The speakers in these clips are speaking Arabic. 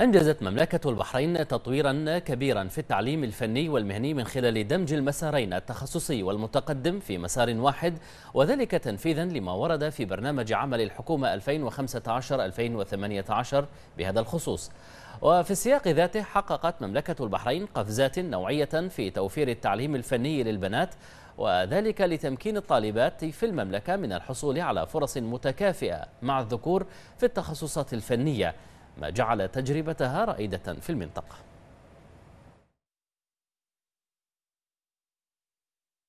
أنجزت مملكة البحرين تطويرا كبيرا في التعليم الفني والمهني من خلال دمج المسارين التخصصي والمتقدم في مسار واحد وذلك تنفيذا لما ورد في برنامج عمل الحكومة 2015-2018 بهذا الخصوص وفي السياق ذاته حققت مملكة البحرين قفزات نوعية في توفير التعليم الفني للبنات وذلك لتمكين الطالبات في المملكة من الحصول على فرص متكافئة مع الذكور في التخصصات الفنية ما جعل تجربتها رائدة في المنطقة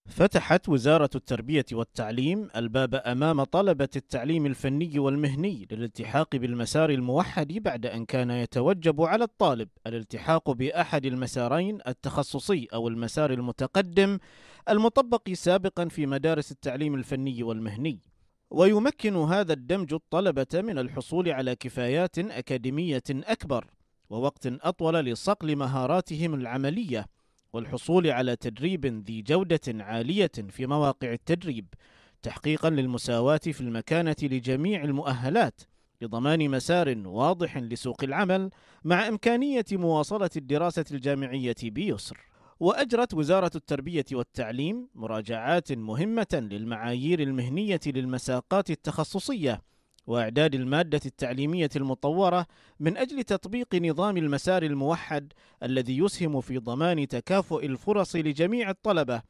فتحت وزارة التربية والتعليم الباب أمام طلبة التعليم الفني والمهني للالتحاق بالمسار الموحد بعد أن كان يتوجب على الطالب الالتحاق بأحد المسارين التخصصي أو المسار المتقدم المطبق سابقا في مدارس التعليم الفني والمهني ويمكن هذا الدمج الطلبة من الحصول على كفايات أكاديمية أكبر ووقت أطول لصقل مهاراتهم العملية والحصول على تدريب ذي جودة عالية في مواقع التدريب تحقيقا للمساواة في المكانة لجميع المؤهلات لضمان مسار واضح لسوق العمل مع إمكانية مواصلة الدراسة الجامعية بيسر وأجرت وزارة التربية والتعليم مراجعات مهمة للمعايير المهنية للمساقات التخصصية وإعداد المادة التعليمية المطورة من أجل تطبيق نظام المسار الموحد الذي يسهم في ضمان تكافؤ الفرص لجميع الطلبة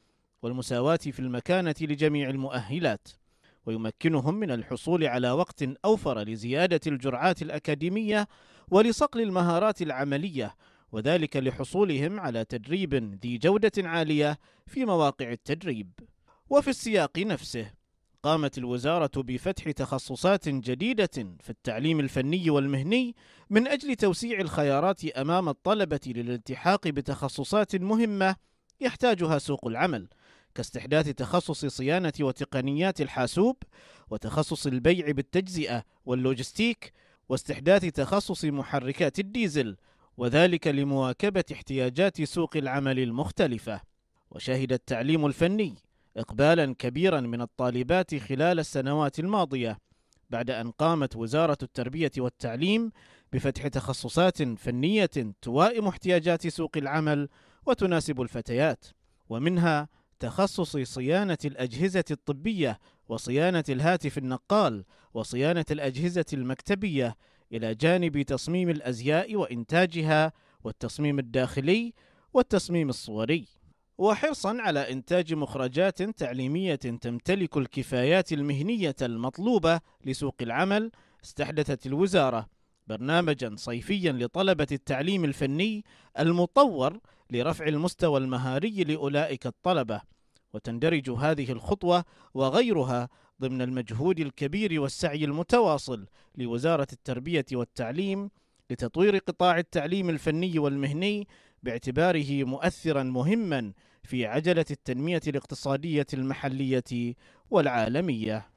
والمساواة في المكانة لجميع المؤهلات ويمكنهم من الحصول على وقت أوفر لزيادة الجرعات الأكاديمية ولصقل المهارات العملية وذلك لحصولهم على تدريب ذي جودة عالية في مواقع التدريب. وفي السياق نفسه، قامت الوزارة بفتح تخصصات جديدة في التعليم الفني والمهني من أجل توسيع الخيارات أمام الطلبة للالتحاق بتخصصات مهمة يحتاجها سوق العمل، كاستحداث تخصص صيانة وتقنيات الحاسوب، وتخصص البيع بالتجزئة واللوجستيك، واستحداث تخصص محركات الديزل، وذلك لمواكبة احتياجات سوق العمل المختلفة وشهد التعليم الفني إقبالا كبيرا من الطالبات خلال السنوات الماضية بعد أن قامت وزارة التربية والتعليم بفتح تخصصات فنية توائم احتياجات سوق العمل وتناسب الفتيات ومنها تخصص صيانة الأجهزة الطبية وصيانة الهاتف النقال وصيانة الأجهزة المكتبية إلى جانب تصميم الأزياء وإنتاجها والتصميم الداخلي والتصميم الصوري وحرصا على إنتاج مخرجات تعليمية تمتلك الكفايات المهنية المطلوبة لسوق العمل استحدثت الوزارة برنامجا صيفيا لطلبة التعليم الفني المطور لرفع المستوى المهاري لأولئك الطلبة وتندرج هذه الخطوة وغيرها ضمن المجهود الكبير والسعي المتواصل لوزارة التربية والتعليم لتطوير قطاع التعليم الفني والمهني باعتباره مؤثرا مهما في عجلة التنمية الاقتصادية المحلية والعالمية